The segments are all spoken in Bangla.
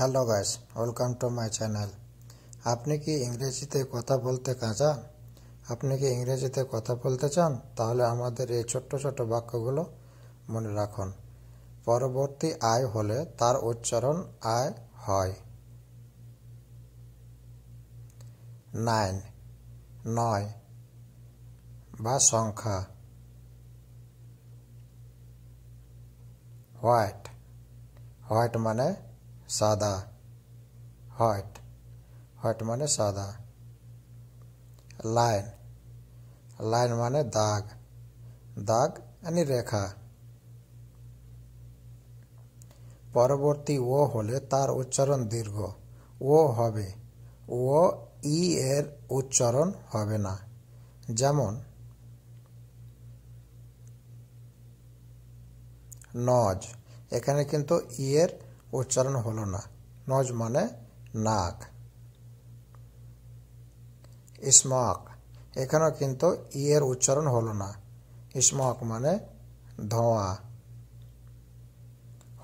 hello guys welcome to my channel আপনি কি ইংরেজিতে কথা বলতে কাঁচা আপনি কি ইংরেজিতে কথা বলতে চান তাহলে আমাদের এই ছোট্ট ছোট বাক্যগুলো মনে রাখুন পরবর্তী আয় হলে তার উচ্চারণ আয় হয় নাইন নয় বা সংখ্যা হোয়াইট হোয়াইট মানে সাদা হোয়াইট হোয়াইট মানে সাদা লাইন লাইন মানে দাগ দাগ মানে রেখা পরবর্তী ও হলে তার উচ্চারণ দীর্ঘ ও হবে ও ই এর উচ্চারণ হবে না যেমন নজ এখানে কিন্তু ই এর उच्चारण হলো না নজ মানে নাক ইস্মাক এখানে কিন্তু ই এর উচ্চারণ হলো না ইস্মাক মানে ধোয়া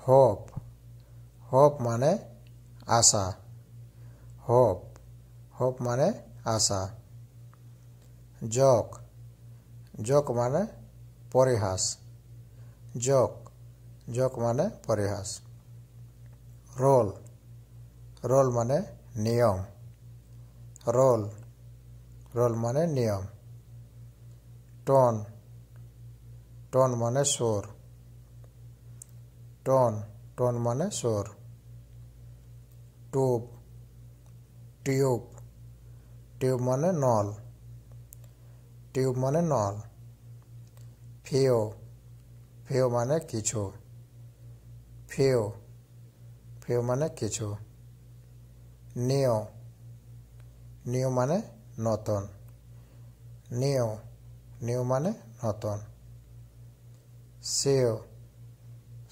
হোপ হোপ মানে আশা হোপ হোপ মানে আশা জক জক মানে পরিহাস জক জক মানে পরিহাস রোল রোল মানে নিয়ম রোল রোল মানে নিয়ম টন টন মানে সোর টন টন মানে সোর টুব টিউব টিউব মানে নল টিউব মানে নল ফিও ফিও মানে কিছু ফিও ফিউ মানে কিছু নিও নিউ মানে নতুন নিউ নিউ মানে নতুন সিউ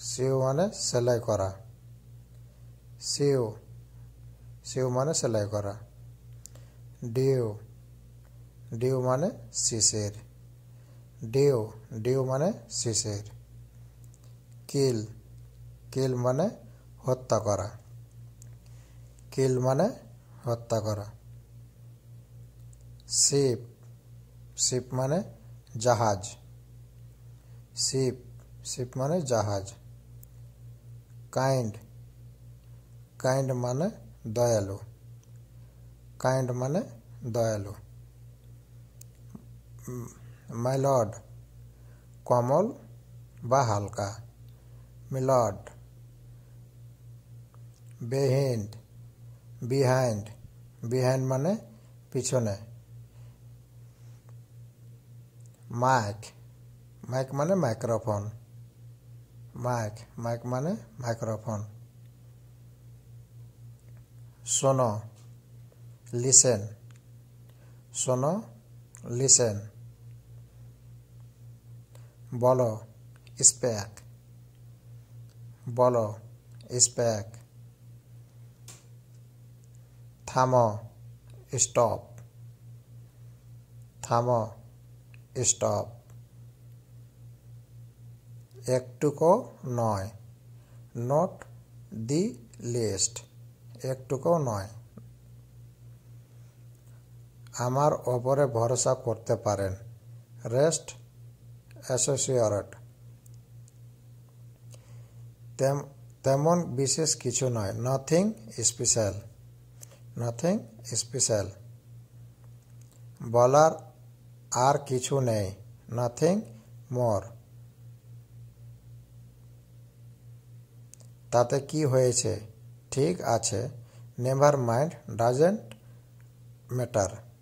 সিউ মানে সেলাই করা সিউ সিউ মানে সেলাই করা ডিউ ডিউ মানে শিশির ডিউ ডিউ মানে শিশির কিল কিল মানে হত্যা করা কিল মানে হত্যা করা শিপ শিপ মানে জাহাজ শিপ শিপ মানে জাহাজ काइंड काइंड माने दयालु काइंड माने दयालु माय लॉर्ड कोमल व हल्का বেহিন্ড বিহাইন্ড বিহাইন্ড মানে পিছনে মাইক মাইক মানে মাইক্রোফোন মাইক মাইক মানে মাইক্রোফোন শোনো লিসেন শোনো লিসেন বলো স্প্যাক বলো স্প্যাক থাম স্টপ থাম স্টপ একটুকো নয় নট দি লিস্ট একটুকো নয় আমার ওপরে ভরসা করতে পারেন রেস্ট অ্যাসোসিয়েট তেমন বিশেষ কিছু নয় নথিং স্পেশাল নাথিং স্পেশাল বলার আর কিছু নেই নাথিং মোর তাতে কি হয়েছে ঠিক আছে নেভার মাইন্ড ডাজেন্ট ম্যাটার